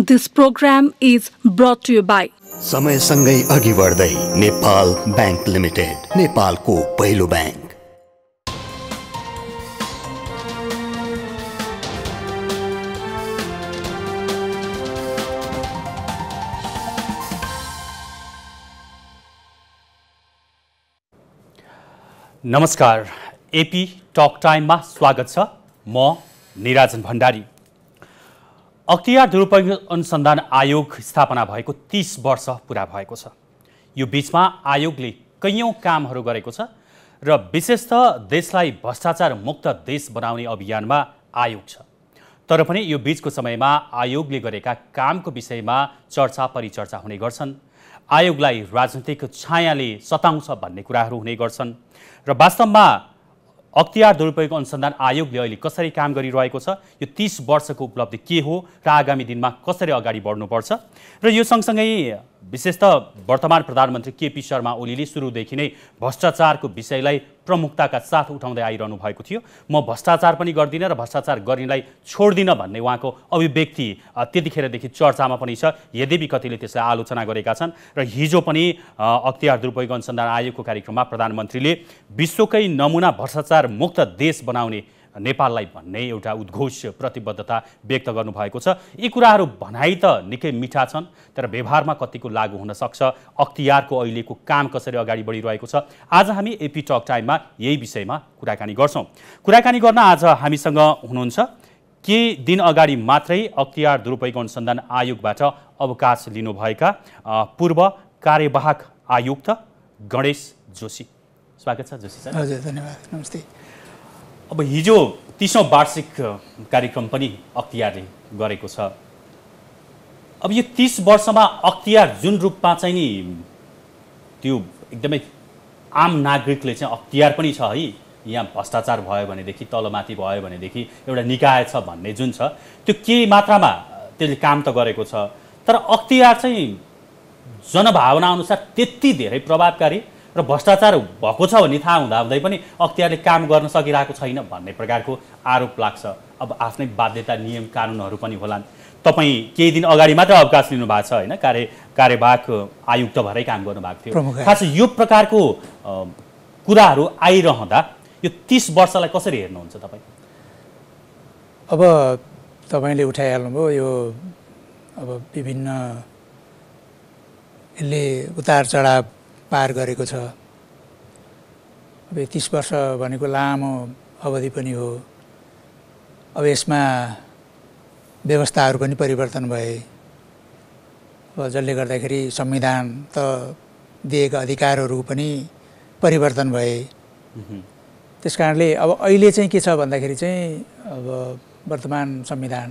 this programme is brought you by सँगै अघि बढ्दै नेपाल ब्याङ्क लिमिटेड नेपालको पहिलो ब्याङ्क नमस्कार एपी टक टाइममा स्वागत छ म निराजन भण्डारी अख्तियार दुरुपयोग अनुसन्धान आयोग स्थापना भएको तिस वर्ष पुरा भएको छ यो बिचमा आयोगले कैयौँ कामहरू गरेको छ र विशेष देशलाई भ्रष्टाचार मुक्त देश बनाउने अभियानमा आयोग छ तर पनि यो बिचको समयमा आयोगले गरेका कामको विषयमा चर्चा परिचर्चा हुने गर्छन् आयोगलाई राजनीतिक छायाले सताउँछ भन्ने कुराहरू हुने गर्छन् र वास्तवमा अख्तियार दुरुपयोग अनुसन्धान आयोगले अहिले कसरी काम गरिरहेको छ यो तिस वर्षको उपलब्धि के हो र आगामी दिनमा कसरी अगाडि बढ्नुपर्छ र यो सँगसँगै विशेष त वर्तमान प्रधानमन्त्री केपी शर्मा ओलीले सुरुदेखि नै भ्रष्टाचारको विषयलाई प्रमुखताका साथ उठाउँदै आइरहनु भएको थियो म भ्रष्टाचार पनि गर्दिनँ र भ्रष्टाचार गर्नेलाई छोड्दिनँ भन्ने उहाँको अभिव्यक्ति त्यतिखेरदेखि चर्चामा पनि छ यद्यपि कतिले त्यसलाई आलोचना गरेका छन् र हिजो पनि अख्तियार दुरुपयोग अनुसन्धान आयोगको कार्यक्रममा प्रधानमन्त्रीले विश्वकै नमुना भ्रष्टाचार मुक्त देश बनाउने नेपाललाई भन्ने एउटा उद्घोष प्रतिबद्धता व्यक्त गर्नुभएको छ यी कुराहरू भनाइ त निकै मिठा छन् तर व्यवहारमा कतिको लागु हुनसक्छ अख्तियारको अहिलेको काम कसरी अगाडि बढिरहेको छ आज हामी एपी टक टाइममा यही विषयमा कुराकानी गर्छौँ कुराकानी गर्न आज हामीसँग हुनुहुन्छ के दिन अगाडि मात्रै अख्तियार दुरुपयोग अनुसन्धान आयोगबाट अवकाश लिनुभएका पूर्व कार्यवाहक आयुक्त गणेश जोशी स्वागत छ जोशी सर हजुर धन्यवाद नमस्ते अब हिजो तिसौँ वार्षिक कार्यक्रम पनि अख्तियारले गरेको छ अब यो तिस वर्षमा अख्तियार जुन रूपमा चाहिँ नि त्यो एकदमै आम नागरिकले चाहिँ अख्तियार पनि छ है यहाँ भ्रष्टाचार भयो भनेदेखि तलमाथि भयो भनेदेखि एउटा निकाय छ भन्ने जुन छ त्यो केही मात्रामा त्यसले काम त गरेको छ तर अख्तियार चाहिँ जनभावनाअनुसार त्यति धेरै प्रभावकारी र भ्रष्टाचार भएको छ भन्ने थाहा हुँदा हुँदै पनि अख्तियारले काम गर्न सकिरहेको छैन भन्ने प्रकारको आरोप लाग्छ अब आफ्नै बाध्यता नियम कानुनहरू पनि होलान् तपाईँ केही दिन अगाडि मात्र अवकाश लिनु भएको छ होइन कार्य कार्यवाहक आयुक्त भएरै काम गर्नुभएको थियो खास यो प्रकारको कुराहरू आइरहँदा यो तिस वर्षलाई कसरी हेर्नुहुन्छ तपाईँ अब तपाईँले उठाइहाल्नुभयो यो अब विभिन्न यसले उतार चढाव पार गरेको छ अब तिस वर्ष भनेको लामो अवधि पनि हो अब यसमा व्यवस्थाहरू पनि परिवर्तन भए अब जसले गर्दाखेरि संविधान त दिएका अधिकारहरू पनि परिवर्तन भए त्यस कारणले अब अहिले चाहिँ के छ भन्दाखेरि चाहिँ अब वर्तमान संविधान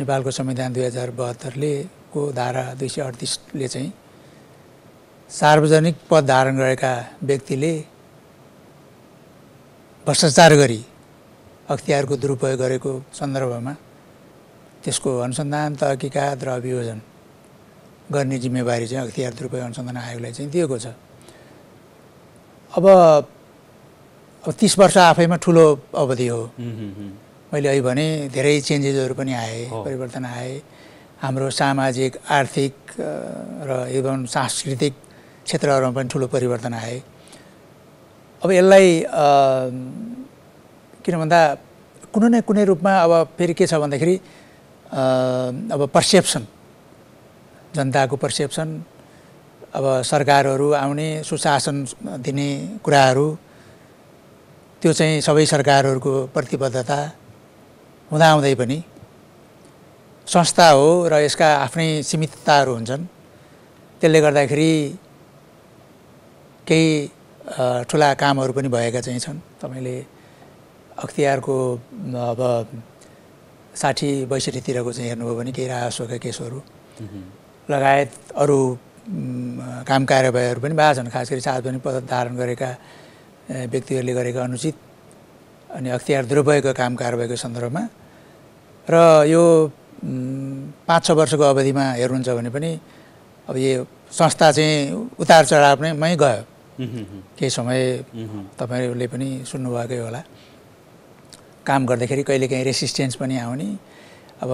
नेपालको संविधान दुई हजार बहत्तरले को धारा दुई सय अडतिसले चाहिँ सार्वजनिक पद धारण गरेका व्यक्तिले भ्रष्टाचार गरी अख्तियारको दुरुपयोग गरेको सन्दर्भमा त्यसको अनुसन्धान तहकिकात र अभियोजन गर्ने जिम्मेवारी चाहिँ अख्तियार दुरुपयोग अनुसन्धान आयोगलाई चाहिँ दिएको छ अब अब तिस वर्ष आफैमा ठुलो अवधि हो मैले अहिले भने धेरै चेन्जेसहरू पनि आए परिवर्तन आए हाम्रो सामाजिक आर्थिक र एवं सांस्कृतिक क्षेत्रहरूमा पनि ठुलो परिवर्तन आए अब यसलाई किन भन्दा कुनै न कुनै रूपमा अब फेरि के छ भन्दाखेरि अब पर्सेप्सन जनताको पर्सेप्सन अब सरकारहरू आउने सुशासन दिने कुराहरू त्यो चाहिँ सबै सरकारहरूको प्रतिबद्धता हुँदाहुँदै पनि संस्था हो र यसका आफ्नै सीमितताहरू हुन्छन् त्यसले गर्दाखेरि केही ठुला कामहरू पनि भएका चाहिँ छन् तपाईँले अख्तियारको अब साठी बैसठीतिरको चाहिँ हेर्नुभयो भने केही राजस्वका केसहरू लगायत अरू काम कार्यवाहीहरू पनि भएको छन् खास गरी सार्वजनिक पद धारण गरेका व्यक्तिहरूले गरेका अनुचित अनि अख्तियार दुरुपयोगको काम कार्यवाहीको सन्दर्भमा र यो पाँच छ वर्षको अवधिमा हेर्नुहुन्छ भने पनि अब यो संस्था चाहिँ उतार चढावमै गयो केही समय तपाईँहरूले पनि सुन्नुभएकै होला काम गर्दाखेरि कहिलेकाहीँ रेसिस्टेन्स पनि आउने अब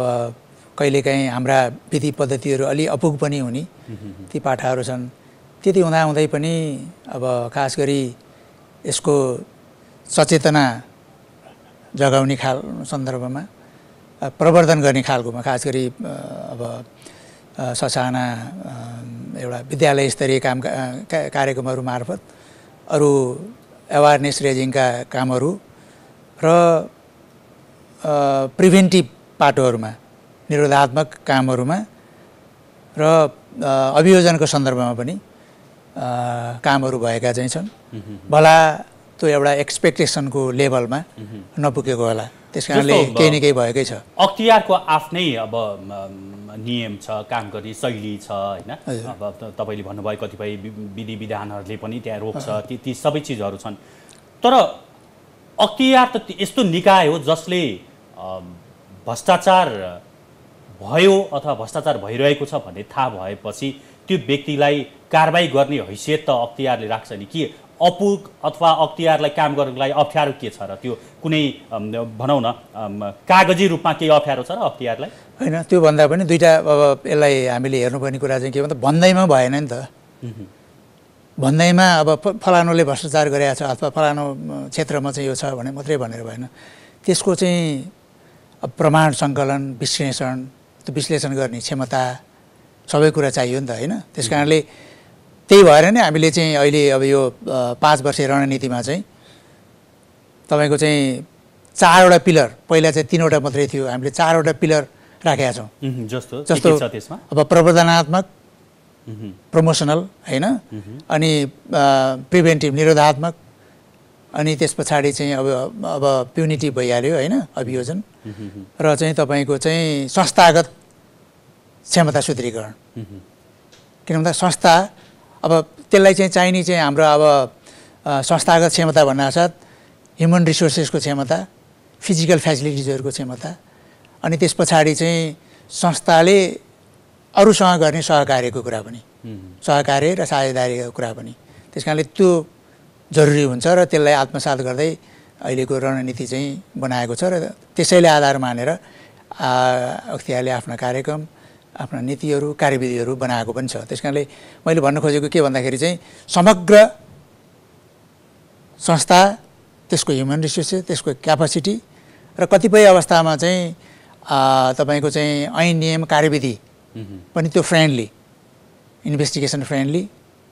कहिलेकाहीँ हाम्रा विधि पद्धतिहरू अलि अपुग पनि हुने ती पाठाहरू छन् त्यति हुँदाहुँदै पनि अब खास गरी यसको सचेतना जगाउने खाल सन्दर्भमा प्रवर्धन गर्ने खालकोमा खास गरी अब ससाना एउटा विद्यालय स्तरीय काम कार्यक्रमहरू मार्फत अरू एवारनेस रेजिङका कामहरू र प्रिभेन्टिभ पाटोहरूमा निरोधात्मक कामहरूमा र अभियोजनको सन्दर्भमा पनि कामहरू भएका चाहिँ छन् भला त्यो एउटा एक्सपेक्टेसनको लेभलमा नपुगेको होला त्यस कारणले केही न केही भएकै छ अख्तियारको आफ्नै अब नियम छ काम गर्ने शैली छ होइन अब तपाईँले भन्नुभयो कतिपय विधि विधानहरूले पनि त्यहाँ रोक्छ ती ती सबै चिजहरू छन् तर अख्तियार त यस्तो निकाय हो जसले भ्रष्टाचार भयो अथवा भ्रष्टाचार भइरहेको छ भन्ने थाहा भएपछि त्यो व्यक्तिलाई कारवाही गर्ने हैसियत त अख्तियारले राख्छ नि के अपुग अथवा अख्तियारलाई काम गर्नुको लागि अप्ठ्यारो के छ र त्यो कुनै भनौँ न कागजी रूपमा केही अप्ठ्यारो छ र अख्तियारलाई होइन त्योभन्दा पनि दुइटा अब यसलाई हामीले हेर्नुपर्ने कुरा चाहिँ के भन्दा भन्दैमा भएन नि त भन्दैमा अब फलानुले भ्रष्टाचार गरेका छ अथवा फलानु क्षेत्रमा चाहिँ यो छ भने मात्रै भनेर भएन त्यसको चाहिँ प्रमाण सङ्कलन विश्लेषण त्यो विश्लेषण गर्ने क्षमता सबै कुरा चाहियो नि त होइन त्यस कारणले त्यही भएर नै हामीले चाहिँ अहिले अब यो पाँच वर्ष रणनीतिमा चाहिँ तपाईँको चाहिँ चारवटा पिलर पहिला चाहिँ तिनवटा मात्रै थियो हामीले चारवटा पिलर राखेका छौँ जस्तो जस्तो अब प्रवर्धनात्मक प्रमोसनल होइन अनि प्रिभेन्टिभ निरोधात्मक अनि त्यस पछाडि चाहिँ अब अब प्युनिटी भइहाल्यो होइन अभियोजन र चाहिँ तपाईँको चाहिँ संस्थागत क्षमता सुदृढीकरण किन भन्दा संस्था अब त्यसलाई चाहिँ चाहिने चाहिँ हाम्रो अब संस्थागत क्षमता भन्नासाथ ह्युमन रिसोर्सेसको क्षमता फिजिकल फेसिलिटिजहरूको क्षमता अनि त्यस पछाडि चाहिँ संस्थाले अरूसँग गर्ने सहकार्यको कुरा पनि सहकार्य र साझेदारीको कुरा पनि त्यस कारणले त्यो जरुरी हुन्छ र त्यसलाई आत्मसात गर्दै अहिलेको रणनीति चाहिँ बनाएको छ र त्यसैले आधार मानेर अख्तियारले आफ्ना कार्यक्रम आफ्ना नीतिहरू कार्यविधिहरू बनाएको पनि छ त्यस कारणले मैले भन्न खोजेको के भन्दाखेरि चाहिँ समग्र संस्था त्यसको ह्युमन रिसोर्सेस त्यसको क्यापासिटी र कतिपय अवस्थामा चाहिँ तपाईँको चाहिँ ऐन नियम कार्यविधि पनि त्यो फ्रेन्डली इन्भेस्टिगेसन फ्रेन्डली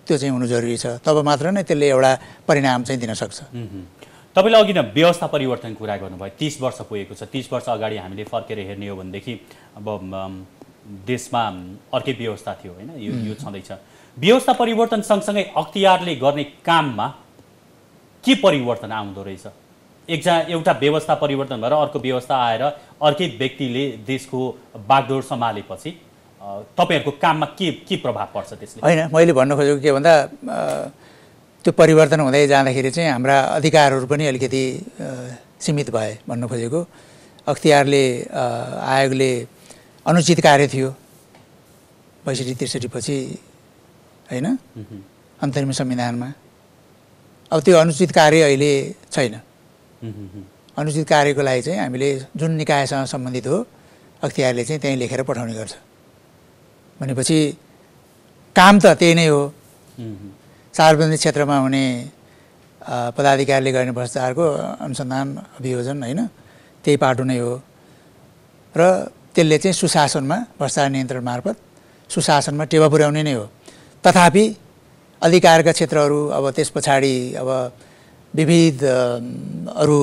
त्यो चाहिँ हुनु जरुरी छ तब मात्र नै त्यसले एउटा परिणाम चाहिँ दिनसक्छ तपाईँले अघि नै व्यवस्था परिवर्तनको कुरा गर्नुभयो तिस वर्ष पुगेको छ तिस वर्ष अगाडि हामीले फर्केर हेर्ने हो भनेदेखि अब देशमा अर्कै व्यवस्था थियो होइन यो यो छँदैछ व्यवस्था परिवर्तन सँगसँगै अख्तियारले गर्ने काममा के परिवर्तन आउँदो रहेछ एकजना एउटा व्यवस्था परिवर्तन भएर अर्को व्यवस्था आएर अर्कै व्यक्तिले देशको बागडोर सम्हालेपछि तपाईँहरूको काममा के के प्रभाव पर्छ त्यसले होइन मैले भन्नु खोजेको के भन्दा त्यो परिवर्तन हुँदै जाँदाखेरि चाहिँ हाम्रा अधिकारहरू पनि अलिकति सीमित भए भन्नु खोजेको अख्तियारले आयोगले अनुचित कार्य थियो बैसठी त्रिसठी पछि होइन अन्तरिम संविधानमा अब त्यो अनुचित कार्य अहिले छैन अनुचित कार्यको लागि चाहिँ हामीले जुन निकायसँग सम्बन्धित हो अख्तियारले चाहिँ त्यहीँ लेखेर पठाउने गर्छ भनेपछि काम त त्यही नै हो सार्वजनिक क्षेत्रमा हुने पदाधिकारीले गर्ने भ्रष्टाचारको अनुसन्धान अभियोजन होइन त्यही पाटो नै हो र त्यसले चाहिँ सुशासनमा भ्रष्टाचार नियन्त्रण मार्फत सुशासनमा टेवा पुर्याउने नै हो तथापि अधिकारका क्षेत्रहरू अब त्यस पछाडि अब विविध अरू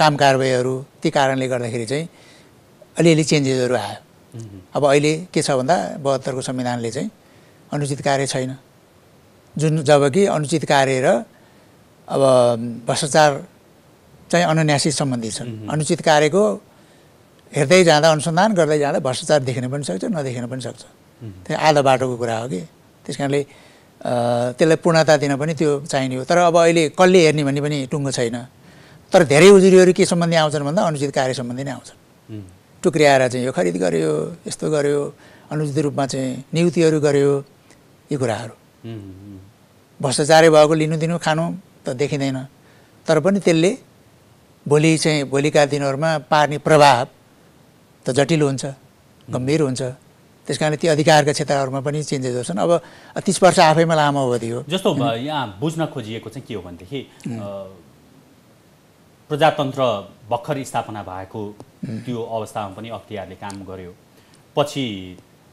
काम कारवाहीहरू ती कारणले गर्दाखेरि चाहिँ अलिअलि चेन्जेसहरू आयो अब अहिले के छ भन्दा बहत्तरको संविधानले चाहिँ अनुचित कार्य छैन जुन जबकि अनुचित कार्य र अब भ्रष्टाचार चाहिँ अनन्यासी सम्बन्धी छ अनुचित कार्यको हेर्दै जाँदा अनुसन्धान गर्दै जाँदा भ्रष्टाचार देखिन पनि सक्छ नदेखिन पनि सक्छ त्यो आधा बाटोको कुरा हो कि त्यस कारणले त्यसलाई पूर्णता दिन पनि त्यो चाहिने हो तर अब अहिले कसले हेर्ने भन्ने पनि टुङ्गो छैन तर धेरै उजुरीहरू के सम्बन्धी आउँछन् भन्दा अनुचित कार्य सम्बन्धी नै आउँछन् टुक्रियाएर चाहिँ यो खरिद गर्यो यस्तो गर्यो अनुचित रूपमा चाहिँ नियुक्तिहरू गर्यो यी कुराहरू भ्रष्टाचारै भएको लिनु दिनु खानु त देखिँदैन तर पनि त्यसले भोलि चाहिँ भोलिका दिनहरूमा पार्ने प्रभाव त जटिल हुन्छ गम्भीर हुन्छ त्यस कारणले ती अधिकारका क्षेत्रहरूमा पनि चेन्जेसहरू छन् अब तिस वर्ष आफैमा लामो अवधि हो जस्तो यहाँ बुझ्न खोजिएको चाहिँ के हो भनेदेखि प्रजातन्त्र भर्खर स्थापना भएको त्यो अवस्थामा पनि अख्तियारले काम गर्यो पछि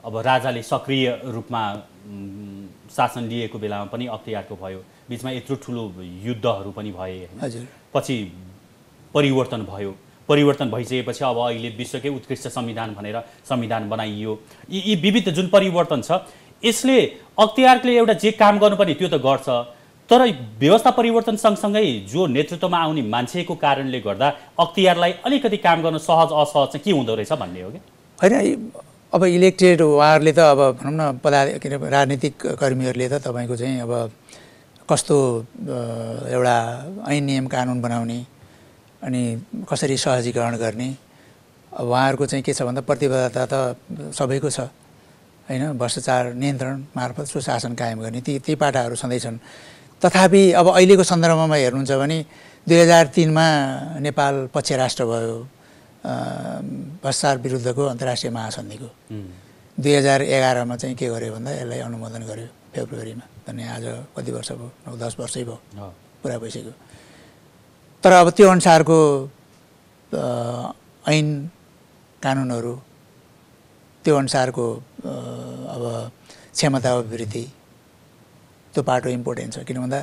अब राजाले सक्रिय रूपमा शासन लिएको बेलामा पनि अख्तियारको भयो बिचमा यत्रो ठुलो युद्धहरू पनि भए पछि परिवर्तन भयो परिवर्तन भइसकेपछि अब अहिले विश्वकै उत्कृष्ट संविधान भनेर संविधान बनाइयो यी यी विविध जुन परिवर्तन छ यसले अख्तियारले एउटा जे काम गर्नुपर्ने त्यो त गर्छ तर व्यवस्था परिवर्तन सँगसँगै जो नेतृत्वमा आउने मान्छेको कारणले गर्दा अख्तियारलाई अलिकति काम गर्न सहज असहज चाहिँ के हुँदो रहेछ भन्ने हो कि होइन अब इलेक्टेड उहाँहरूले त अब भनौँ न पदा के अरे राजनीतिक कर्मीहरूले त तपाईँको चाहिँ अब कस्तो एउटा ऐन नियम कानुन बनाउने अनि कसरी सहजीकरण गर्ने अब उहाँहरूको चाहिँ के छ भन्दा प्रतिबद्धता त सबैको छ होइन भ्रष्टाचार नियन्त्रण मार्फत सुशासन कायम गर्ने ती ती पाटाहरू सधैँ छन् तथापि अब अहिलेको सन्दर्भमा हेर्नुहुन्छ भने दुई हजार तिनमा नेपाल पक्ष राष्ट्र भयो भ्रष्टाचार विरुद्धको अन्तर्राष्ट्रिय महासन्धिको दुई हजार एघारमा चाहिँ के गर्यो भन्दा यसलाई अनुमोदन गर्यो फेब्रुअरीमा अनि आज कति वर्ष भयो नौ दस वर्षै भयो पुरा भइसक्यो तर अब त्यो अनुसारको ऐन कानुनहरू त्यो अनुसारको अब क्षमता अभिवृद्धि त्यो बाटो इम्पोर्टेन्ट छ किन भन्दा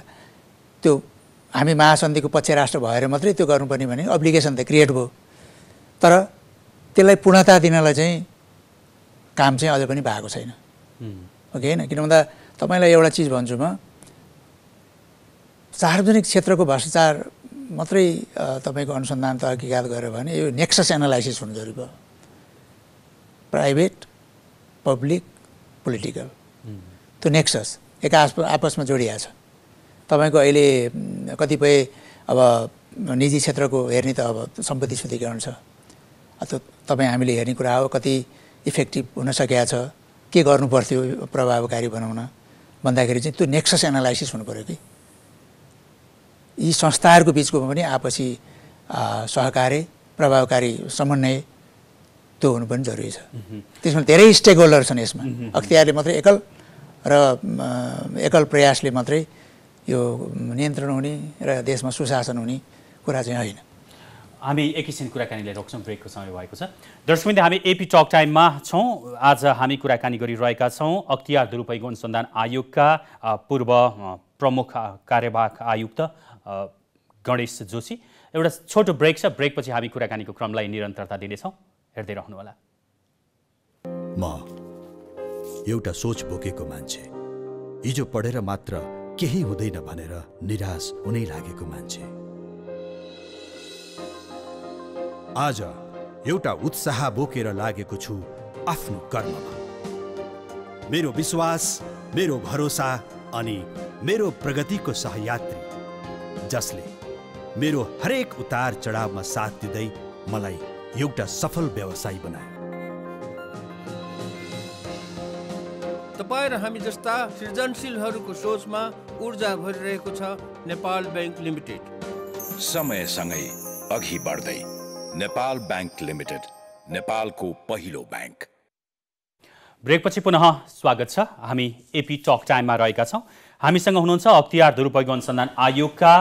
त्यो हामी महासन्धिको पक्ष राष्ट्र भएर मात्रै त्यो गर्नुपर्ने भने अप्लिकेसन त क्रिएट भयो तर त्यसलाई पूर्णता दिनलाई चाहिँ काम चाहिँ अझै पनि भएको छैन ओके होइन किन भन्दा तपाईँलाई एउटा चिज भन्छु म सार्वजनिक क्षेत्रको भ्रष्टाचार मात्रै तपाईँको अनुसन्धान तहकिकात गऱ्यो भने यो नेक्सस एनालाइसिस हुनु जरुरी भयो प्राइभेट पब्लिक पोलिटिकल त्यो नेक्सस एक आपसमा जोडिया छ तपाईँको अहिले कतिपय अब निजी क्षेत्रको हेर्ने त अब सम्पत्ति शुद्धिकरण छ अथवा तपाईँ हामीले हेर्ने कुरा हो कति इफेक्टिभ हुन सकिया छ के गर्नु पर्थ्यो प्रभावकारी बनाउन भन्दाखेरि चाहिँ त्यो नेक्सस एनालाइसिस हुनु पऱ्यो कि यी संस्थाहरूको बिचको पनि आपसी सहकार्य प्रभावकारी समन्वय त्यो हुनु पनि जरुरी छ त्यसमा धेरै स्टेक होल्डर छन् यसमा अख्तियारले मात्रै एकल र एकल प्रयासले मात्रै यो नियन्त्रण हुने र देशमा सुशासन हुने कुरा चाहिँ होइन हामी एकैछिन कुराकानीलाई रोक्छौँ ब्रेकको समय भएको छ दर्शकबिन्द हामी एपी टक टाइममा छौँ आज हामी कुराकानी गरिरहेका छौँ अख्तियार दुरुपयोग अनुसन्धान आयोगका पूर्व प्रमुख कार्यवाहक आयुक्त गणेश जोशी एउटा छोटो ब्रेक छ ब्रेकपछि हामी कुराकानीको क्रमलाई निरन्तरता दिनेछौँ हेर्दै रहनुहोला म एउटा सोच बोकेको मान्छे हिजो पढेर मात्र केही हुँदैन भनेर निराश हुनै लागेको मान्छे आज एउटा उत्साह बोकेर लागेको छु आफ्नो कर्ममा मेरो विश्वास मेरो भरोसा अनि मेरो प्रगतिको सहयात्री जसले मेरो हरेक उतार चढावमा साथ दिँदै मलाई एउटा सफल व्यवसायी बनायो तपाईँ र हामी जस्ता सृजनशीलहरूको सोचमा ऊर्जा भरिरहेको छ नेपाल ब्याङ्क लिमिटेड समयसँगै अघि बढ्दै नेपाल ब्याङ्क लिमिटेड नेपालको पहिलो ब्याङ्क ब्रेकपछि पुनः स्वागत छ हामी एपी टक टाइममा रहेका छौँ हामीसँग हुनुहुन्छ अख्तियार दुरुपयोग अनुसन्धान आयोगका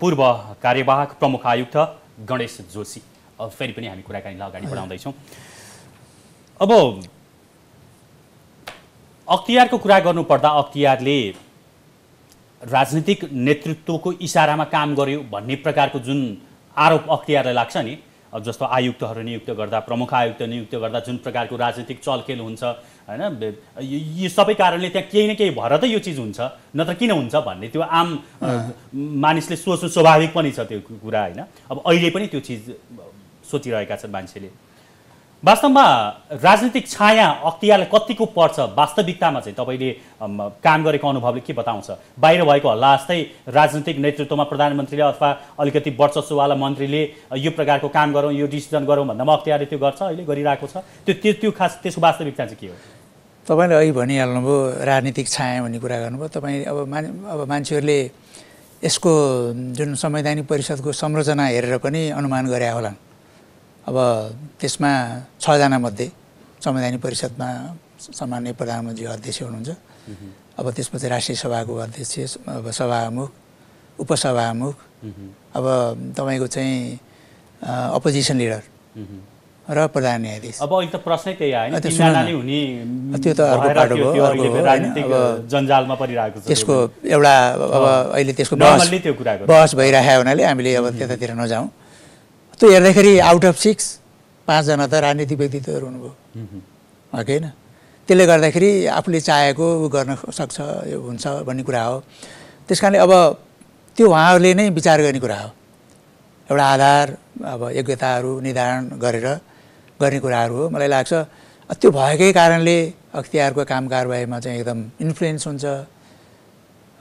पूर्व कार्यवाहक प्रमुख आयुक्त गणेश जोशी अब फेरि पनि हामी कुराकानीलाई अगाडि बढाउँदैछौँ अब अख्तियारको कुरा गर्नुपर्दा अख्तियारले राजनीतिक नेतृत्वको इसारामा काम गर्यो भन्ने प्रकारको जुन आरोप अख्तियारलाई लाग्छ नि अब जस्तो आयुक्तहरू नियुक्त गर्दा प्रमुख आयुक्त नियुक्त गर्दा जुन प्रकारको राजनीतिक चलखेल हुन्छ होइन यो सबै कारणले त्यहाँ केही न केही भएर त यो चिज हुन्छ नत्र किन हुन्छ भन्ने त्यो आम मानिसले सोच्नु स्वाभाविक पनि छ त्यो कुरा होइन अब अहिले पनि त्यो चिज सोचिरहेका छन् मान्छेले वास्तवमा राजनीतिक छाया अख्तियारले कतिको पर्छ वास्तविकतामा चाहिँ तपाईँले काम गरेको अनुभवले के बताउँछ बाहिर भएको हल्ला जस्तै राजनीतिक नेतृत्वमा प्रधानमन्त्रीले अथवा अलिकति वर्चस्ववाला मन्त्रीले यो प्रकारको काम गरौँ यो डिसिजन गरौँ भन्दामा अख्तियारले त्यो गर्छ अहिले गरिरहेको छ त्यो त्यो त्यो खास त्यसको वास्तविकता चाहिँ के हो तपाईँले अघि भनिहाल्नुभयो राजनीतिक छाया भन्ने कुरा गर्नुभयो तपाईँ अब मान अब मान्छेहरूले यसको जुन संवैधानिक परिषदको संरचना हेरेर पनि अनुमान गरे होला अब त्यसमा मध्ये संवैधानिक परिषदमा सामान्य प्रधानमन्त्री अध्यक्ष हुनुहुन्छ अब त्यसपछि राष्ट्रिय सभाको अध्यक्ष अब सभामुख उपसभामुख अब तपाईँको चाहिँ अपोजिसन लिडर र प्रधान न्यायाधीश अब अहिले त प्रश्नै त्यही आएन त्यो त अर्को पाटो जन्जालमा परिरहेको छ त्यसको एउटा अब अहिले त्यसको बहस भइरहेको हुनाले हामीले अब त्यतातिर नजाउँ त्यो हेर्दाखेरि आउट अफ सिक्स पाँचजना त राजनीतिक व्यक्तित्वहरू हुनुभयो हो कि होइन त्यसले गर्दाखेरि आफूले चाहेको गर्न सक्छ यो हुन्छ भन्ने कुरा हो त्यस कारणले अब त्यो उहाँहरूले नै विचार गर्ने कुरा हो एउटा आधार अब योग्यताहरू निर्धारण गरेर गर्ने कुराहरू हो मलाई लाग्छ त्यो भएकै कारणले अख्तियारको काम कारवाहीमा चाहिँ एकदम इन्फ्लुएन्स हुन्छ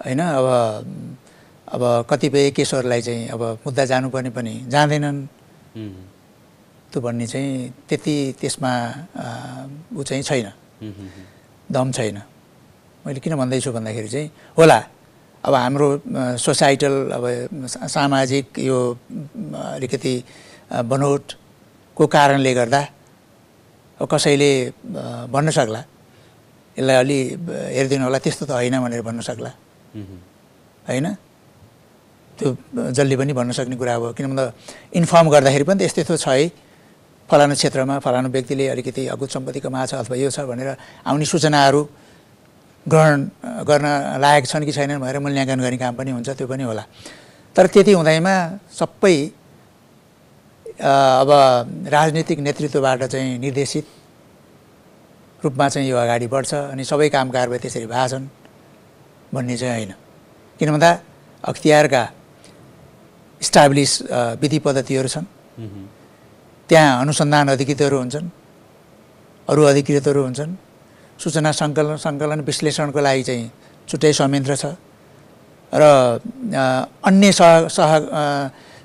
होइन अब अब कतिपय केसहरूलाई चाहिँ अब मुद्दा जानुपर्ने पनि जाँदैनन् त्यो भन्ने चाहिँ त्यति त्यसमा ऊ चाहिँ छैन दम छैन मैले किन भन्दैछु भन्दाखेरि चाहिँ होला अब हाम्रो सोसाइटल अब सामाजिक यो अलिकति बनोटको कारणले गर्दा कसैले भन्न सक्ला यसलाई अलि हेरिदिनु होला त्यस्तो त होइन भनेर भन्न सक्ला होइन त्यो जसले पनि भन्न सक्ने कुरा हो किन भन्दा इन्फर्म गर्दाखेरि पनि त यस्तो यस्तो छ है फलानु क्षेत्रमा फलानु व्यक्तिले अलिकति अगुत सम्पत्ति माछ अथवा यो छ भनेर आउने सूचनाहरू ग्रहण गर्न लायक छन् कि छैनन् भनेर मूल्याङ्कन गर्ने काम पनि हुन्छ त्यो पनि होला तर त्यति हुँदैमा सबै अब राजनीतिक नेतृत्वबाट चाहिँ निर्देशित रूपमा चाहिँ यो अगाडि बढ्छ अनि सबै काम कारबाही त्यसरी भएको छन् भन्ने चाहिँ होइन किन भन्दा अख्तियारका इस्टाब्लिस uh, विधि पद्धतिहरू छन् त्यहाँ अनुसन्धान अधिकृतहरू हुन्छन् अरू अधिकृतहरू हुन्छन् सूचना सङ्कलन सङ्कलन विश्लेषणको लागि चाहिँ छुट्टै संयन्त्र छ र अन्य सह सह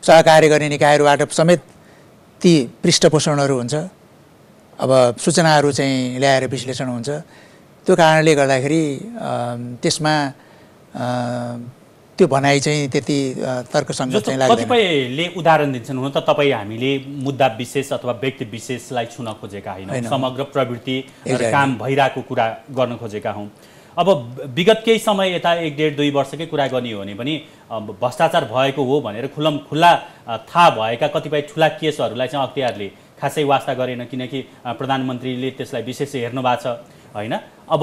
सहकार्य गर्ने निकायहरूबाट समेत ती पृष्ठपोषणहरू हुन्छ अब सूचनाहरू चाहिँ ल्याएर विश्लेषण हुन्छ त्यो कारणले गर्दाखेरि त्यसमा त्यो भनाइ चाहिँ त्यति तर्कसँग कतिपयले उदाहरण दिन्छन् हुन त तपाईँ हामीले मुद्दा विशेष अथवा व्यक्ति विशेषलाई छुन खोजेका होइन समग्र प्रवृत्ति काम भइरहेको कुरा गर्न खोजेका हौँ अब विगत केही समय यता एक डेढ दुई वर्षकै कुरा गर्ने हो भने पनि भ्रष्टाचार भएको हो भनेर खुलम खुल्ला थाहा भएका कतिपय ठुला केसहरूलाई चाहिँ अख्तियारले खासै वास्ता गरेन किनकि प्रधानमन्त्रीले त्यसलाई विशेष हेर्नु भएको छ होइन अब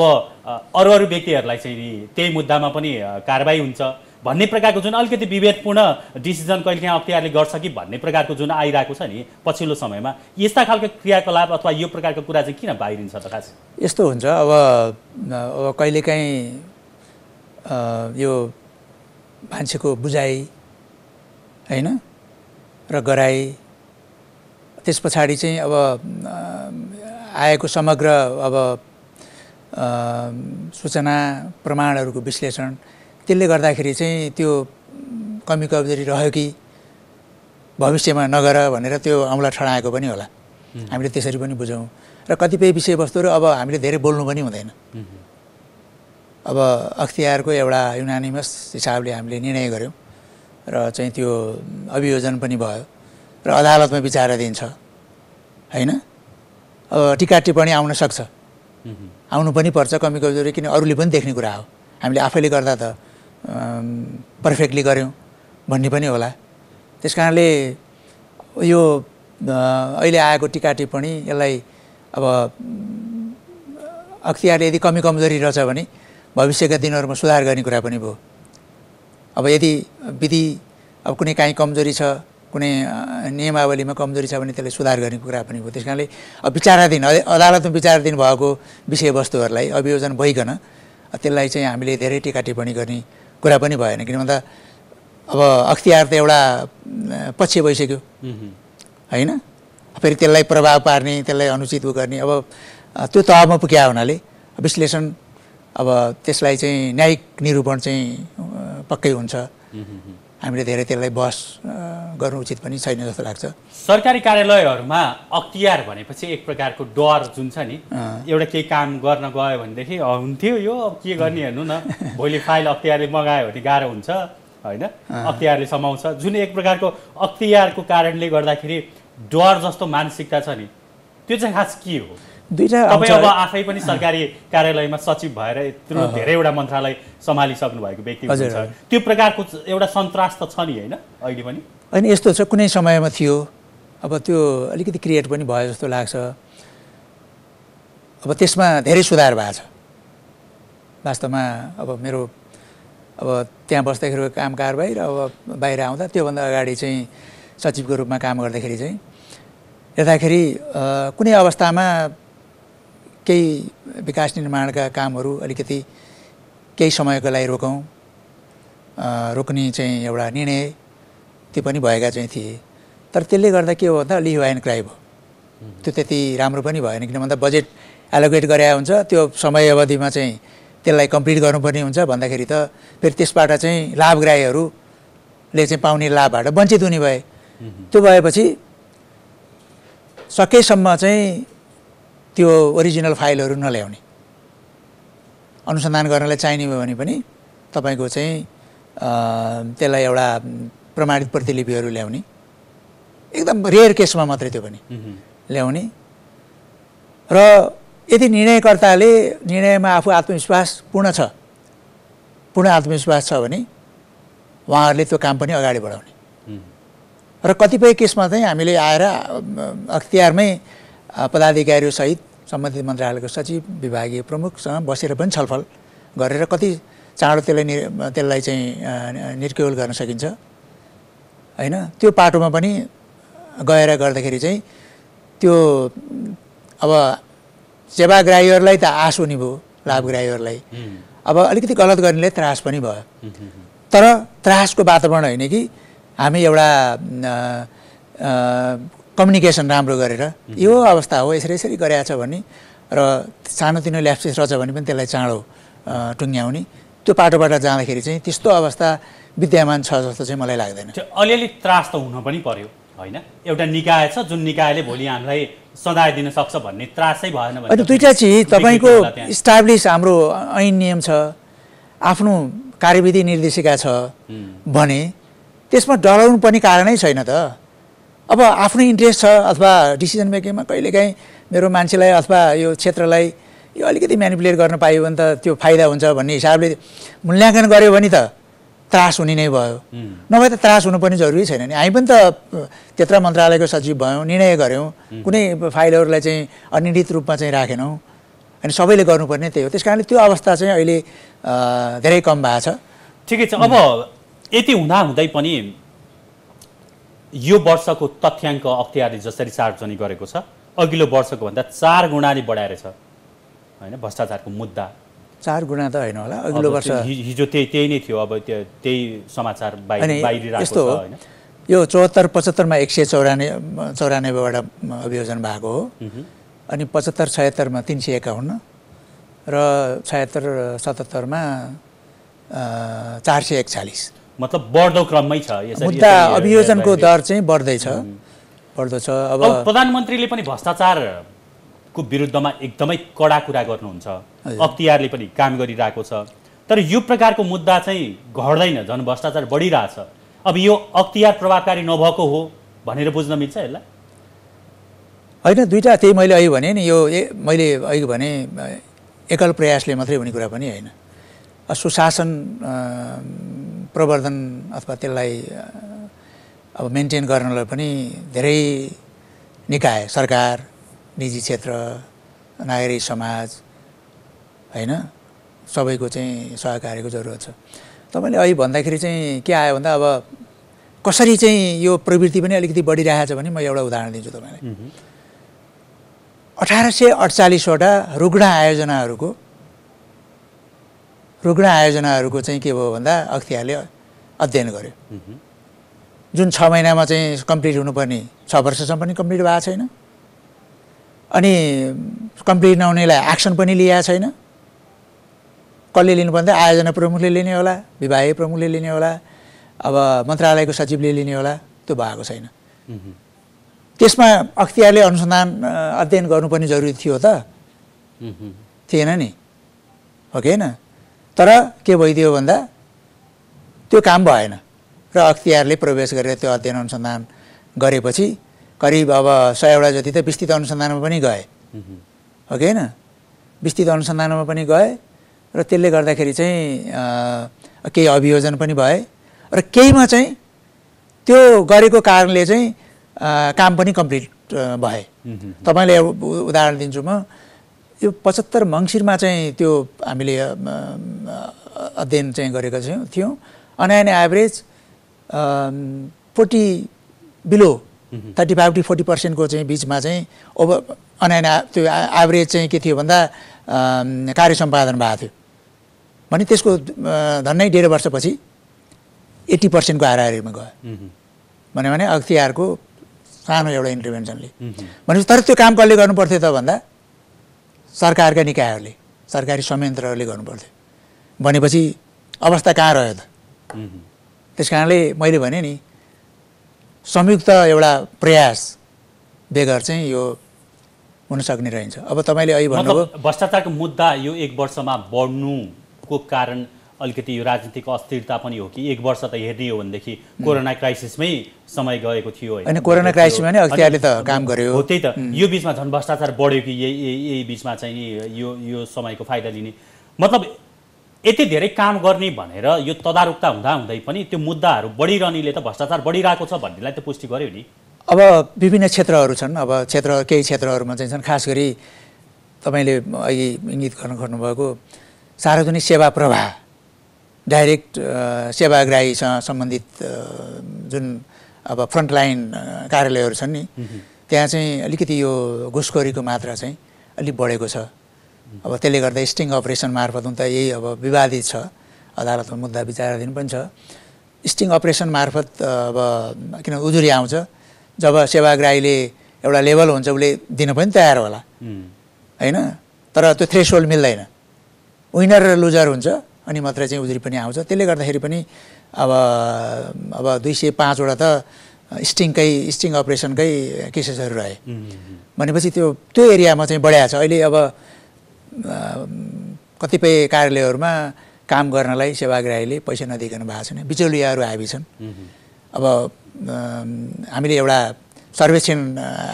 अरू अरू व्यक्तिहरूलाई चाहिँ त्यही मुद्दामा पनि कारवाही हुन्छ भन्ने प्रकारको जुन अलिकति विभेदपूर्ण डिसिजन कहिलेकाहीँ अख्तियारले गर्छ कि भन्ने प्रकारको जुन आइरहेको छ नि पछिल्लो समयमा यस्ता खालको क्रियाकलाप अथवा यो प्रकारको कुरा चाहिँ किन बाहिरिन्छ त खास यस्तो हुन्छ अब अब कहिलेकाहीँ यो मान्छेको बुझाइ होइन र गराइ त्यस पछाडि चाहिँ अब आएको समग्र अब सूचना प्रमाणहरूको विश्लेषण त्यसले गर्दाखेरि चाहिँ त्यो कमी कमजोरी रह्यो कि भविष्यमा नगर भनेर त्यो औँला ठडाएको पनि होला हामीले त्यसरी पनि बुझौँ र कतिपय विषयवस्तुहरू अब हामीले धेरै बोल्नु पनि हुँदैन अब अख्तियारको एउटा युनानिमस हिसाबले हामीले निर्णय गऱ्यौँ र चाहिँ त्यो अभियोजन पनि भयो र अदालतमा विचार दिन्छ होइन अब टिका टिप्पणी आउन सक्छ आउनु पनि पर्छ कमी कमजोरी किन अरूले पनि देख्ने कुरा हो हामीले आफैले गर्दा त पर्फेक्टली गऱ्यौँ भन्ने पनि होला त्यस कारणले यो अहिले आएको टिका टिप्पणी यसलाई अब अख्तियारले यदि कमी कमजोरी रहेछ भने भविष्यका दिनहरूमा सुधार गर्ने कुरा पनि भयो अब यदि विधि अब कुनै काहीँ कमजोरी छ कुनै नियमावलीमा कमजोरी छ भने त्यसलाई सुधार गर्ने कुरा पनि भयो त्यस कारणले अब विचाराधीन अदालतमा विचाराधीन भएको विषयवस्तुहरूलाई अभियोजन भइकन त्यसलाई चाहिँ हामीले धेरै टिका टिप्पणी गर्ने कुरा पनि भएन किन भन्दा अब अख्तियार त एउटा पक्ष भइसक्यो होइन फेरि त्यसलाई प्रभाव पार्ने त्यसलाई अनुचित उ गर्ने अब त्यो तहमा पुग्या हुनाले विश्लेषण अब त्यसलाई चाहिँ न्यायिक निरूपण चाहिँ पक्कै हुन्छ हामीले धेरै त्यसलाई बहस गर्नु उचित पनि छैन जस्तो लाग्छ सरकारी कार्यालयहरूमा अख्तियार भनेपछि एक प्रकारको डर जुन छ नि एउटा केही काम गर्न गयो भनेदेखि हुन्थ्यो यो अब के गर्ने हेर्नु न भोलि फाइल अख्तियारले मगायो भने गाह्रो हुन्छ होइन अख्तियारले समाउँछ जुन एक प्रकारको अख्तियारको कारणले गर्दाखेरि डर जस्तो मानसिकता छ नि त्यो चाहिँ खास के हो दुईवटा तपाईँ अब आफै पनि सरकारी कार्यालयमा सचिव भएर यत्रो धेरैवटा मन्त्रालय सम्हालिसक्नु भएको व्यक्ति हुनुहुन्छ त्यो प्रकारको एउटा सन्तास त छ नि होइन अहिले पनि होइन यस्तो छ कुनै समयमा थियो अब त्यो अलिकति क्रिएट पनि भयो जस्तो लाग्छ अब त्यसमा धेरै सुधार भएको छ वास्तवमा अब मेरो अब त्यहाँ बस्दाखेरि कारबाही र अब बाहिर आउँदा त्योभन्दा अगाडि चाहिँ सचिवको रूपमा काम गर्दाखेरि चाहिँ हेर्दाखेरि कुनै अवस्थामा केही विकास निर्माणका कामहरू अलिकति केही समयको लागि रोकौँ रोक्ने चाहिँ एउटा निर्णय त्यो पनि भएका चाहिँ थिए तर त्यसले गर्दा के हो भन्दा अलि वाइन क्राइ भयो त्यो त्यति राम्रो पनि भएन किन भन्दा बजेट एलोकेट गरे हुन्छ त्यो समय अवधिमा चाहिँ त्यसलाई कम्प्लिट गर्नुपर्ने हुन्छ भन्दाखेरि त फेरि त्यसबाट चाहिँ लाभग्राहीहरूले चाहिँ पाउने लाभबाट वञ्चित हुने भए त्यो भएपछि सकेसम्म चाहिँ त्यो ओरिजिनल फाइलहरू नल्याउने अनुसन्धान गर्नलाई चाहिने भयो भने पनि तपाईँको चाहिँ त्यसलाई एउटा प्रमाणित प्रतिलिपिहरू ल्याउने एकदम रेयर केसमा मात्रै त्यो पनि ल्याउने र यदि निर्णयकर्ताले निर्णयमा आफू आत्मविश्वास पूर्ण छ पूर्ण आत्मविश्वास छ भने उहाँहरूले त्यो काम पनि अगाडि बढाउने र कतिपय केसमा चाहिँ हामीले आएर अख्तियारमै पदाधिकारीसहित सम्बन्धित मन्त्रालयको सचिव विभागीय प्रमुखसँग बसेर पनि छलफल गरेर कति चाँडो त्यसलाई त्यसलाई चाहिँ निर्क्योल गर्न सकिन्छ होइन त्यो पाटोमा पनि गएर गर्दाखेरि चाहिँ त्यो अब सेवाग्राहीहरूलाई त आस हुने भयो लाभग्राहीहरूलाई अब अलिकति गलत गर्नेले त्रास पनि भयो तर त्रासको वातावरण होइन कि हामी एउटा कम्युनिकेसन राम्रो गरेर यो अवस्था हो यसरी यसरी गरेका छ भने र सानोतिनो ल्याप्सिस रहेछ भने पनि त्यसलाई चाँडो टुङ्ग्याउने त्यो पाटोबाट जाँदाखेरि चाहिँ त्यस्तो अवस्था विद्यमान छ जस्तो चाहिँ मलाई लाग्दैन त्यो अलिअलि त्रास त हुन पनि पर्यो होइन एउटा निकाय छ जुन निकायले भोलि हामीलाई सदाय दिन सक्छ भन्ने त्रासै भएन भने दुइटा चिज तपाईँको इस्टाब्लिस हाम्रो ऐन नियम छ आफ्नो कार्यविधि निर्देशिका छ भने त्यसमा डराउनु पर्ने कारणै छैन त अब आफ्नै इन्ट्रेस्ट छ अथवा डिसिजन मेकिङमा कहिलेकाहीँ मेरो मान्छेलाई अथवा यो क्षेत्रलाई यो अलिकति म्यानिपुलेट गर्न पायो भने त त्यो फाइदा हुन्छ भन्ने हिसाबले मूल्याङ्कन गऱ्यो भने त त्रास हुने नै भयो नभए त त्रास हुनु पनि जरुरी छैन नि हामी पनि त त्यत्र मन्त्रालयको सचिव भयौँ निर्णय गऱ्यौँ कुनै फाइलहरूलाई चाहिँ अनिर्णित रूपमा चाहिँ राखेनौँ अनि सबैले गर्नुपर्ने त्यही हो त्यस कारणले त्यो अवस्था चाहिँ अहिले धेरै कम भएको छ ठिकै छ अब यति हुँदा हुँदै पनि यो वर्षको तथ्याङ्क अख्तियारले जसरी सार्वजनिक गरेको छ अघिल्लो वर्षको भन्दा चार गुणाले बढाएर छ होइन भ्रष्टाचारको मुद्दा चार गुणा त होइन होला अघिल्लो वर्ष हिजो त्यही त्यही नै थियो अब त्यो त्यही समाचार बाहिर यस्तो हो यो चौहत्तर पचहत्तरमा एक सय चौरान चौरानब्बेबाट अभियोजन भएको हो अनि पचहत्तर छयत्तरमा तिन सय एकाउन्न र छयत्तर सतहत्तरमा चार सय एकचालिस मतलब बढ्दो क्रममै छ मुद्दा अभियोजनको दर चाहिँ बढ्दैछ बढ्दो छ अब प्रधानमन्त्रीले पनि भ्रष्टाचारको विरुद्धमा एकदमै कडा कुरा गर्नुहुन्छ अख्तियारले पनि काम गरिरहेको छ तर यो प्रकारको मुद्दा चाहिँ घट्दैन झन् भ्रष्टाचार बढिरहेछ अब यो अख्तियार प्रभावकारी नभएको हो भनेर बुझ्न मिल्छ यसलाई होइन दुइटा त्यही मैले अहिले भने नि यो मैले अहिले भने एकल प्रयासले मात्रै हुने कुरा पनि होइन सुशासन प्रवर्धन अथवा त्यसलाई अब मेन्टेन गर्नलाई पनि धेरै निकाय सरकार निजी क्षेत्र नागरिक समाज होइन सबैको चाहिँ सहकार्यको जरुरत छ तपाईँले अहिले भन्दाखेरि चाहिँ के आयो भन्दा अब कसरी चाहिँ यो प्रवृत्ति पनि अलिकति बढिरहेको छ भने म एउटा उदाहरण दिन्छु तपाईँलाई अठार सय अडचालिसवटा रुग्ण आयोजनाहरूको रुग्ण आयोजनाहरूको चाहिँ के भयो भन्दा अख्तियारले अध्ययन गर्यो जुन छ महिनामा चाहिँ कम्प्लिट हुनुपर्ने छ वर्षसम्म पनि कम्प्लिट भएको छैन अनि कम्प्लिट नहुनेलाई एक्सन पनि लिएको छैन कसले लिनु भन्दा आयोजना प्रमुखले लिने होला विभागीय प्रमुखले लिने होला अब मन्त्रालयको सचिवले लिने होला त्यो भएको छैन त्यसमा अख्तियारले अनुसन्धान अध्ययन गर्नु पनि जरुरी थियो त थिएन नि हो कि होइन तर के भइदियो भन्दा त्यो काम भएन र अख्तियारले प्रवेश गरेर त्यो अध्ययन अनुसन्धान गरेपछि करिब अब सयवटा जति त विस्तृत अनुसन्धानमा पनि गए हो कि होइन विस्तृत अनुसन्धानमा पनि गए र त्यसले गर्दाखेरि चाहिँ केही अभियोजन पनि भए र केहीमा चाहिँ त्यो गरेको कारणले चाहिँ काम पनि कम्प्लिट भए तपाईँलाई उदाहरण दिन्छु म यो पचहत्तर मङ्सिरमा चाहिँ त्यो हामीले अध्ययन चाहिँ गरेका थियौँ थियौँ on an average forty below thirty five to forty पर्सेन्टको चाहिँ बिचमा चाहिँ ओभर अनएन त्यो एभरेज चाहिँ के थियो भन्दा कार्य सम्पादन भएको थियो भने त्यसको झन्नै डेढ वर्षपछि एट्टी पर्सेन्टको हाराहारीमा गयो भन्यो भने अख्तियारको सानो एउटा इन्टरभेन्सनले भनेपछि तर त्यो काम कसले गर्नु पर्थ्यो त भन्दा सरकारका निकायहरूले सरकारी संयन्त्रहरूले गर्नुपर्थ्यो भनेपछि अवस्था कहाँ रह्यो त त्यस कारणले मैले भने नि संयुक्त एउटा प्रयास बेगर चाहिँ यो हुनसक्ने रहन्छ अब तपाईँले अहिले भन्नुभयो भ्रष्टाचारको मुद्दा यो एक वर्षमा बढ्नुको कारण अलिकति यो राजनीतिक अस्थिरता पनि हो कि एक वर्ष त हेर्ने हो भनेदेखि कोरोना क्राइसिसमै समय गएको थियो होइन कोरोना क्राइसिसमा नै अख्तियारले त काम गर्यो हो त्यही त यो बिचमा झन् भ्रष्टाचार बढ्यो कि यही यही बिचमा चाहिँ यो यो समयको फाइदा लिने मतलब यति धेरै काम गर्ने भनेर यो तदारुकता हुँदा हुँदै पनि त्यो मुद्दाहरू बढिरहनेले त भ्रष्टाचार बढिरहेको छ भन्नेलाई त पुष्टि गर्यो नि अब विभिन्न क्षेत्रहरू छन् अब क्षेत्र केही क्षेत्रहरूमा चाहिँ छन् खास गरी तपाईँले अघि इङ्गित गर्नु खोज्नुभएको सार्वजनिक सेवा प्रवाह डाइरेक्ट सेवाग्राहीसँग सम्बन्धित जुन अब फ्रन्टलाइन कार्यालयहरू छन् नि त्यहाँ चाहिँ अलिकति यो घुसखोरीको मात्रा चाहिँ अलिक बढेको छ अब त्यसले गर्दा स्टिङ अपरेसन मार्फत हुन त यही अब विवादित छ अदालतमा मुद्दा विचाराधीन पनि छ स्टिङ अपरेसन मार्फत अब किन उजुरी आउँछ जब सेवाग्राहीले एउटा लेभल हुन्छ उसले दिन पनि तयार होला होइन तर त्यो थ्रेसोल्ड मिल्दैन विनर र लुजर हुन्छ अनि मात्र चाहिँ उजुरी पनि आउँछ त्यसले गर्दाखेरि पनि अब अब दुई सय पाँचवटा त स्टिङकै स्टिङ अपरेसनकै केसेसहरू रहे भनेपछि त्यो त्यो एरियामा चाहिँ बढाएको छ अहिले अब कतिपय कार्यालयहरूमा काम गर्नलाई सेवाग्राहीले पैसा नदिकन भएको छैन बिचौलियाहरू हाबी छन् अब हामीले एउटा सर्वेक्षण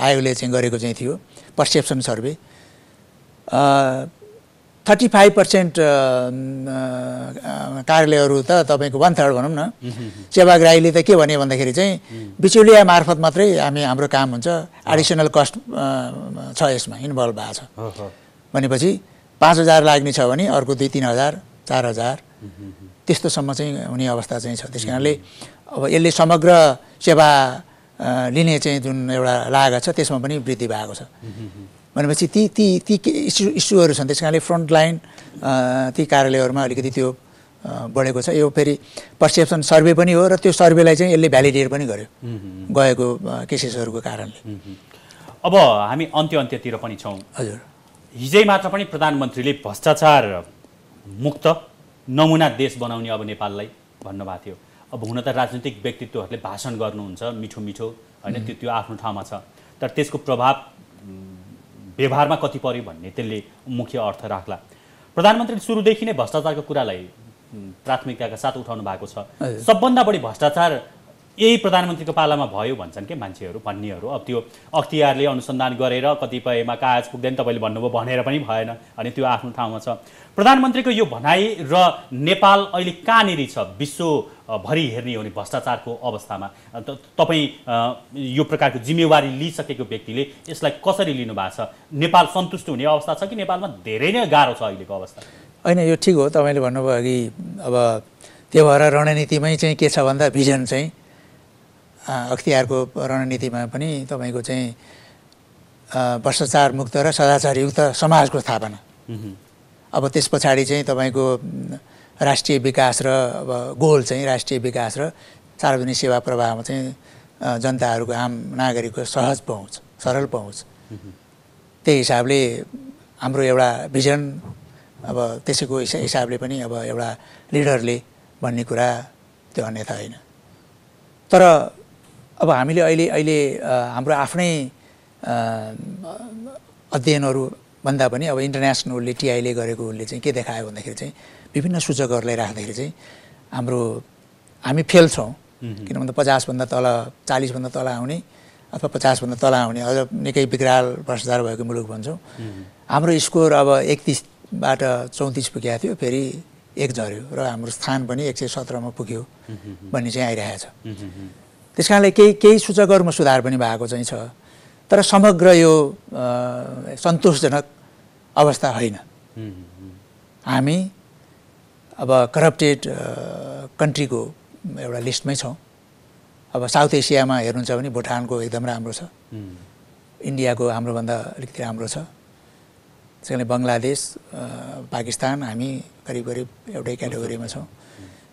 आयोगले चाहिँ गरेको चाहिँ थियो perception survey thirty five percent कार्यालयहरू त तपाईँको वान थर्ड भनौँ न सेवाग्राहीले त के भन्यो भन्दाखेरि चाहिँ बिचौलिया मार्फत मात्रै हामी हाम्रो काम हुन्छ एडिसनल कस्ट छ यसमा इन्भल्भ भएको छ भनेपछि पाँच हजार लाग्ने छ भने अर्को दुई तिन हजार चार हजार त्यस्तोसम्म चाहिँ हुने अवस्था चाहिँ छ त्यस कारणले अब यसले समग्र सेवा लिने चाहिँ जुन एउटा लागत छ त्यसमा पनि वृद्धि भएको छ भनेपछि ती ती ती इस्यु इस्युहरू छन् त्यस कारणले फ्रन्ट ती कार्यालयहरूमा अलिकति त्यो बढेको छ यो फेरि पर्सेप्सन सर्भे पनि हो र त्यो सर्भेलाई चाहिँ यसले भ्यालिडेट पनि गर्यो गएको केसेसहरूको कारणले अब हामी अन्त्य अन्त्यतिर पनि छौँ हजुर हिजै मात्र पनि प्रधानमन्त्रीले भ्रष्टाचार मुक्त नमुना देश बनाउने अब नेपाललाई भन्नुभएको थियो अब हुन त राजनीतिक व्यक्तित्वहरूले भाषण गर्नुहुन्छ मिठो मिठो होइन त्यो त्यो आफ्नो ठाउँमा छ तर त्यसको प्रभाव व्यवहारमा कति पऱ्यो भन्ने त्यसले मुख्य अर्थ राख्ला प्रधानमन्त्रीले सुरुदेखि नै भ्रष्टाचारको कुरालाई प्राथमिकताका साथ उठाउनु भएको छ सबभन्दा बढी भ्रष्टाचार यही प्रधानमन्त्रीको पालामा भयो भन्छन् कि मान्छेहरू भन्नेहरू अब त्यो अख्तियारले अनुसन्धान गरेर कतिपयमा कागज पुग्दैन तपाईँले भन्नुभयो भनेर पनि भएन अनि त्यो आफ्नो ठाउँमा छ प्रधानमन्त्रीको यो भनाइ र नेपाल अहिले कहाँनिर छ विश्वभरि हेर्ने हो भने भ्रष्टाचारको अवस्थामा तपाईँ यो प्रकारको जिम्मेवारी लिइसकेको व्यक्तिले यसलाई कसरी लिनु छ नेपाल सन्तुष्ट हुने अवस्था छ कि नेपालमा धेरै नै गाह्रो छ अहिलेको अवस्था होइन यो ठिक हो तपाईँले भन्नुभयो अघि अब त्यो भएर रणनीतिमै चाहिँ के छ भन्दा भिजन चाहिँ अख्तियारको रणनीतिमा पनि तपाईँको चाहिँ भ्रष्टाचार मुक्त र सदाचारयुक्त समाजको स्थापना अब त्यस पछाडि चाहिँ तपाईँको राष्ट्रिय विकास र अब गोल चाहिँ राष्ट्रिय विकास र सार्वजनिक सेवा प्रवाहमा चाहिँ जनताहरूको आम नागरिकको सहज पहुँच सरल पहुँच त्यही हिसाबले हाम्रो एउटा भिजन अब त्यसैको हिसाबले पनि अब एउटा लिडरले भन्ने कुरा त्यो अन्यथा होइन तर अब हामीले अहिले अहिले हाम्रो आफ्नै अध्ययनहरू भन्दा पनि अब इन्टरनेसनलले टिआईले गरेको उसले चाहिँ के देखायो भन्दाखेरि चाहिँ विभिन्न सूचकहरूलाई राख्दाखेरि चाहिँ हाम्रो हामी फेल छौँ किन भन्दा पचासभन्दा तल चालिसभन्दा तल आउने अथवा पचासभन्दा तल आउने अझ निकै विकराल भ्रष्टाचार भएको मुलुक भन्छौँ हाम्रो स्कोर अब एकतिसबाट चौतिस पुगेको थियो फेरि एक झऱ्यो र हाम्रो स्थान पनि एक सय सत्रमा पुग्यो भन्ने चाहिँ आइरहेको छ त्यस कारणले केही केही सूचकहरूमा सुधार पनि भएको चाहिँ छ तर समग्र यो सन्तोषजनक अवस्था होइन हामी अब करप्टेड कन्ट्रीको एउटा लिस्टमै छौँ अब साउथ एसियामा हेर्नुहुन्छ भने भुटानको एकदम राम्रो छ इन्डियाको हाम्रोभन्दा अलिकति राम्रो छ त्यस कारणले बङ्गलादेश पाकिस्तान हामी करिब करिब एउटै क्याटेगोरीमा छौँ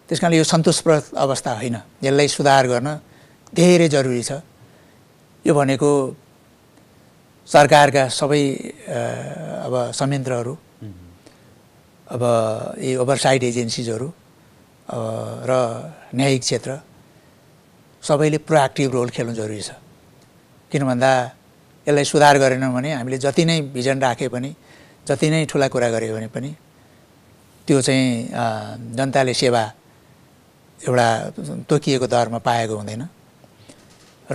त्यस कारणले यो सन्तोषप्रद अवस्था होइन यसलाई सुधार गर्न धेरै जरुरी छ यो भनेको सरकारका सबै अब संयन्त्रहरू अब यी ओभरसाइड एजेन्सिजहरू र न्यायिक क्षेत्र सबैले प्रोएक्टिभ रोल खेल्नु जरुरी छ किन भन्दा यसलाई सुधार गरेनौँ भने हामीले जति नै भिजन राखे पनि जति नै ठुला कुरा गऱ्यो भने पनि त्यो चाहिँ जनताले सेवा एउटा तोकिएको दरमा पाएको हुँदैन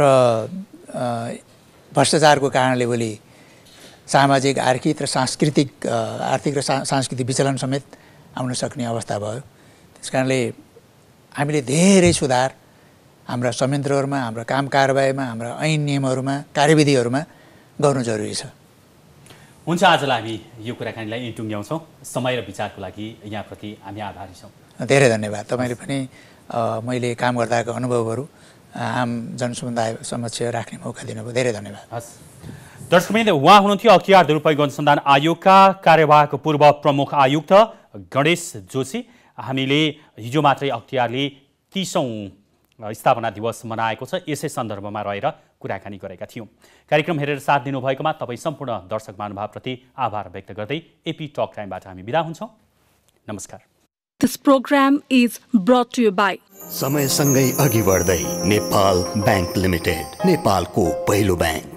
र भ्रष्टाचारको कारणले भोलि सामाजिक आर्थिक र सांस्कृतिक आर्थिक र सांस्कृतिक विचलन समेत आउन सक्ने अवस्था भयो त्यस कारणले हामीले धेरै सुधार हाम्रा संयन्त्रहरूमा हाम्रो काम कारबाहीमा हाम्रा ऐन नियमहरूमा कार्यविधिहरूमा गर्नु जरुरी छ हुन्छ आजलाई हामी यो कुराकानीलाई इन्टुङ्ग्याउँछौँ समय र विचारको लागि यहाँप्रति हामी आभारी छौँ धेरै धन्यवाद तपाईँले पनि मैले काम गर्दाको अनुभवहरू आम जनसमुदाय समक्ष राख्ने मौका दिनुभयो धेरै धन्यवाद हस् दर्शकबिन्द उहाँ हुनुहुन्थ्यो अख्तियार दुरुपयोग अनुसन्धान आयोगका कार्यवाहक पूर्व प्रमुख आयुक्त गणेश जोशी हामीले हिजो मात्रै अख्तियारले तिसौँ स्थापना दिवस मनाएको छ यसै सन्दर्भमा रहेर कुराकानी गरेका थियौँ कार्यक्रम हेरेर साथ दिनुभएकोमा तपाईँ सम्पूर्ण दर्शक महानुभावप्रति आभार व्यक्त गर्दै एपी टक टाइमबाट हामी बिदा हुन्छौँ नमस्कार This program is brought to you by समयसँगै अघि बढ्दै नेपाल ब्याङ्क लिमिटेड नेपालको पहिलो ब्याङ्क